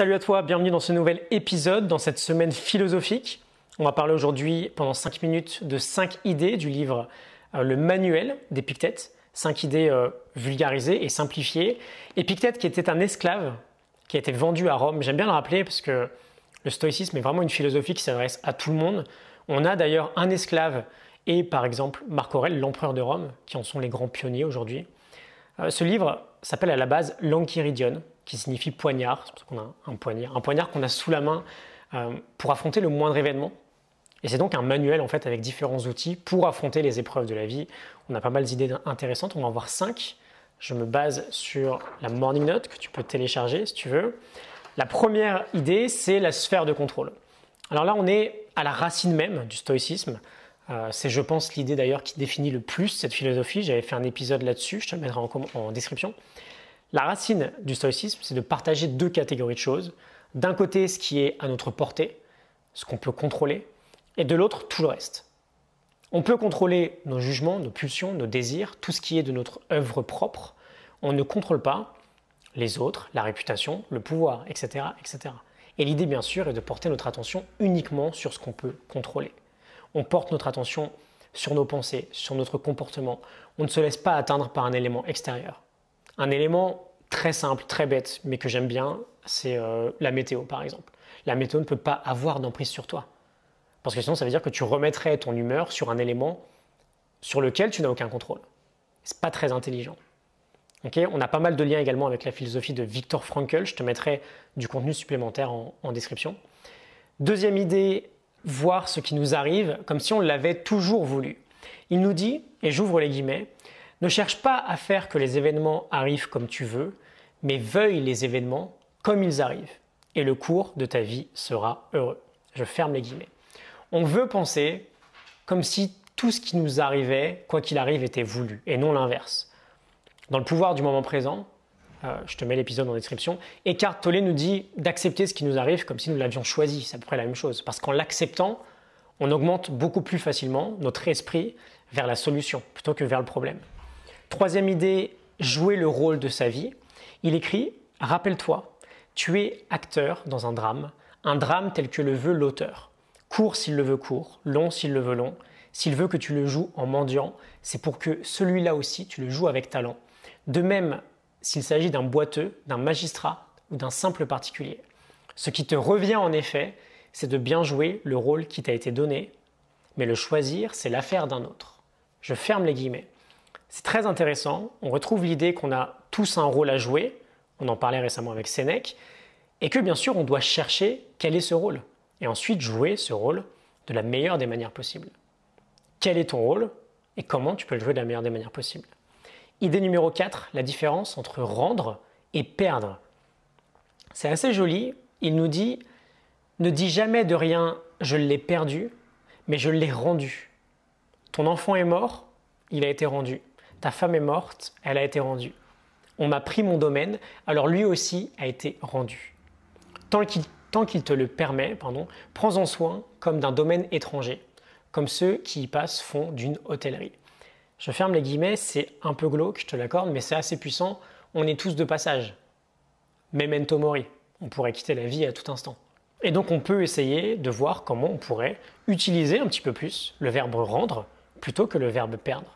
Salut à toi, bienvenue dans ce nouvel épisode, dans cette semaine philosophique. On va parler aujourd'hui pendant 5 minutes de 5 idées du livre euh, Le Manuel d'Épictète, 5 idées euh, vulgarisées et simplifiées. Épictète qui était un esclave, qui a été vendu à Rome, j'aime bien le rappeler parce que le stoïcisme est vraiment une philosophie qui s'adresse à tout le monde. On a d'ailleurs un esclave et par exemple Marc Aurèle, l'empereur de Rome, qui en sont les grands pionniers aujourd'hui. Euh, ce livre s'appelle à la base L'Enchiridion qui signifie poignard. parce qu'on a un poignard. Un poignard qu'on a sous la main euh, pour affronter le moindre événement. Et c'est donc un manuel en fait avec différents outils pour affronter les épreuves de la vie. On a pas mal d'idées intéressantes. On va en voir cinq. Je me base sur la Morning Note que tu peux télécharger si tu veux. La première idée, c'est la sphère de contrôle. Alors là, on est à la racine même du stoïcisme. Euh, c'est, je pense, l'idée d'ailleurs qui définit le plus cette philosophie. J'avais fait un épisode là-dessus, je te le mettrai en description. La racine du stoïcisme, c'est de partager deux catégories de choses. D'un côté, ce qui est à notre portée, ce qu'on peut contrôler, et de l'autre, tout le reste. On peut contrôler nos jugements, nos pulsions, nos désirs, tout ce qui est de notre œuvre propre. On ne contrôle pas les autres, la réputation, le pouvoir, etc. etc. Et l'idée, bien sûr, est de porter notre attention uniquement sur ce qu'on peut contrôler. On porte notre attention sur nos pensées, sur notre comportement. On ne se laisse pas atteindre par un élément extérieur. Un élément très simple, très bête, mais que j'aime bien, c'est euh, la météo par exemple. La météo ne peut pas avoir d'emprise sur toi. Parce que sinon, ça veut dire que tu remettrais ton humeur sur un élément sur lequel tu n'as aucun contrôle. n'est pas très intelligent. On a pas mal de liens également avec la philosophie de Viktor Frankl. Je te mettrai du contenu supplémentaire en description. Deuxième idée, voir ce qui nous arrive comme si on l'avait toujours voulu. Il nous dit, et j'ouvre les guillemets, ne cherche pas à faire que les événements arrivent comme tu veux, mais veuille les événements comme ils arrivent, et le cours de ta vie sera heureux. Je ferme les guillemets. On veut penser comme si tout ce qui nous arrivait, quoi qu'il arrive, était voulu, et non l'inverse. Dans le pouvoir du moment présent, euh, je te mets l'épisode en description, Eckhart Tolle nous dit d'accepter ce qui nous arrive comme si nous l'avions choisi, c'est à peu près la même chose, parce qu'en l'acceptant, on augmente beaucoup plus facilement notre esprit vers la solution plutôt que vers le problème. Troisième idée, jouer le rôle de sa vie. Il écrit Rappelle-toi, tu es acteur dans un drame, un drame tel que le veut l'auteur. Court s'il le veut court, long s'il le veut long. S'il veut que tu le joues en mendiant, c'est pour que celui-là aussi, tu le joues avec talent. De même, s'il s'agit d'un boiteux, d'un magistrat ou d'un simple particulier. Ce qui te revient en effet, c'est de bien jouer le rôle qui t'a été donné, mais le choisir, c'est l'affaire d'un autre. Je ferme les guillemets. C'est très intéressant. On retrouve l'idée qu'on a tous un rôle à jouer. On en parlait récemment avec Sénèque. Et que bien sûr, on doit chercher quel est ce rôle. Et ensuite jouer ce rôle de la meilleure des manières possibles. Quel est ton rôle et comment tu peux le jouer de la meilleure des manières possibles. Idée numéro 4, la différence entre rendre et perdre. C'est assez joli. Il nous dit Ne dis jamais de rien, je l'ai perdu, mais je l'ai rendu. Ton enfant est mort, il a été rendu ta femme est morte, elle a été rendue. On m'a pris mon domaine, alors lui aussi a été rendu. Tant qu'il te le permet, pardon, prends-en soin comme d'un domaine étranger, comme ceux qui y passent font d'une hôtellerie. Je ferme les guillemets, c'est un peu glauque, je te l'accorde, mais c'est assez puissant, on est tous de passage. Memento mori, on pourrait quitter la vie à tout instant. Et donc on peut essayer de voir comment on pourrait utiliser un petit peu plus le verbe rendre plutôt que le verbe perdre.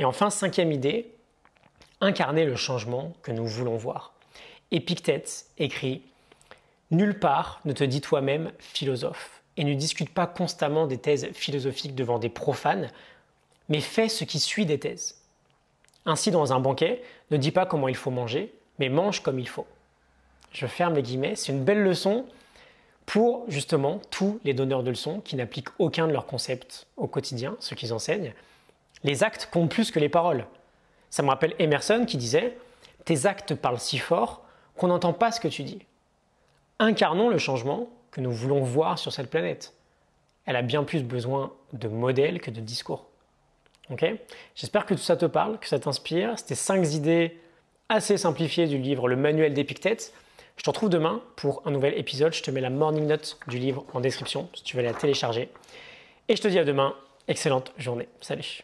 Et enfin, cinquième idée, incarner le changement que nous voulons voir. Épictète écrit Nulle part ne te dis toi-même philosophe et ne discute pas constamment des thèses philosophiques devant des profanes, mais fais ce qui suit des thèses. Ainsi, dans un banquet, ne dis pas comment il faut manger, mais mange comme il faut. Je ferme les guillemets, c'est une belle leçon pour justement tous les donneurs de leçons qui n'appliquent aucun de leurs concepts au quotidien, ce qu'ils enseignent, les actes comptent plus que les paroles. Ça me rappelle Emerson qui disait Tes actes parlent si fort qu'on n'entend pas ce que tu dis. Incarnons le changement que nous voulons voir sur cette planète. Elle a bien plus besoin de modèles que de discours. Ok J'espère que tout ça te parle, que ça t'inspire. C'était cinq idées assez simplifiées du livre Le Manuel d'Épictète. Je te retrouve demain pour un nouvel épisode. Je te mets la morning note du livre en description si tu veux la télécharger. Et je te dis à demain. Excellente journée. Salut.